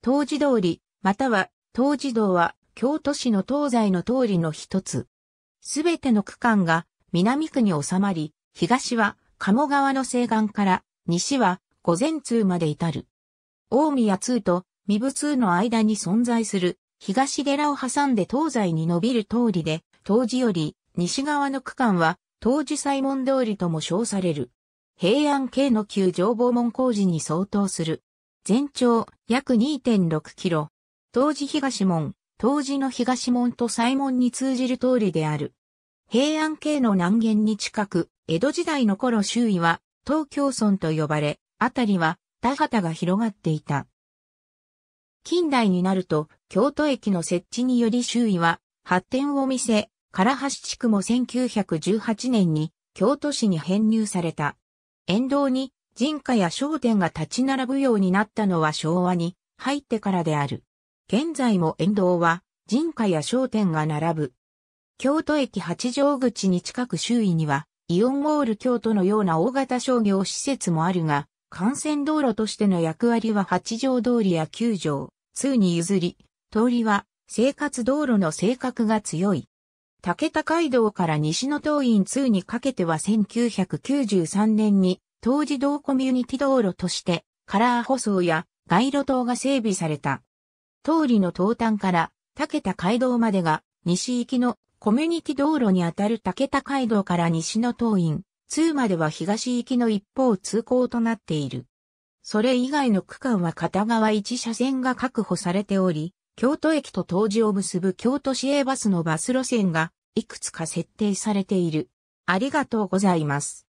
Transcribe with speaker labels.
Speaker 1: 当時通り、または当時道は京都市の東西の通りの一つ。すべての区間が南区に収まり、東は鴨川の西岸から西は午前通まで至る。大宮通と三部通の間に存在する東寺を挟んで東西に伸びる通りで、当時より西側の区間は当時西門通りとも称される。平安系の旧上防門工事に相当する全長約2.6キロ。当時東門、当時の東門と西門に通じる通りである。平安系の南限に近く、江戸時代の頃周囲は東京村と呼ばれ、あたりは田畑が広がっていた。近代になると、京都駅の設置により周囲は発展を見せ、唐橋地区も1918年に京都市に編入された。沿道に人家や商店が立ち並ぶようになったのは昭和に入ってからである。現在も沿道は人家や商店が並ぶ。京都駅八条口に近く周囲にはイオンモール京都のような大型商業施設もあるが、幹線道路としての役割は八条通りや九条、通に譲り、通りは生活道路の性格が強い。竹田街道から西の東院通にかけては1993年に当時同コミュニティ道路として、カラー舗装や街路灯が整備された。通りの東端から竹田街道までが西行きのコミュニティ道路にあたる竹田街道から西の東院、通までは東行きの一方通行となっている。それ以外の区間は片側1車線が確保されており、京都駅と東寺を結ぶ京都市営バスのバス路線がいくつか設定されている。ありがとうございます。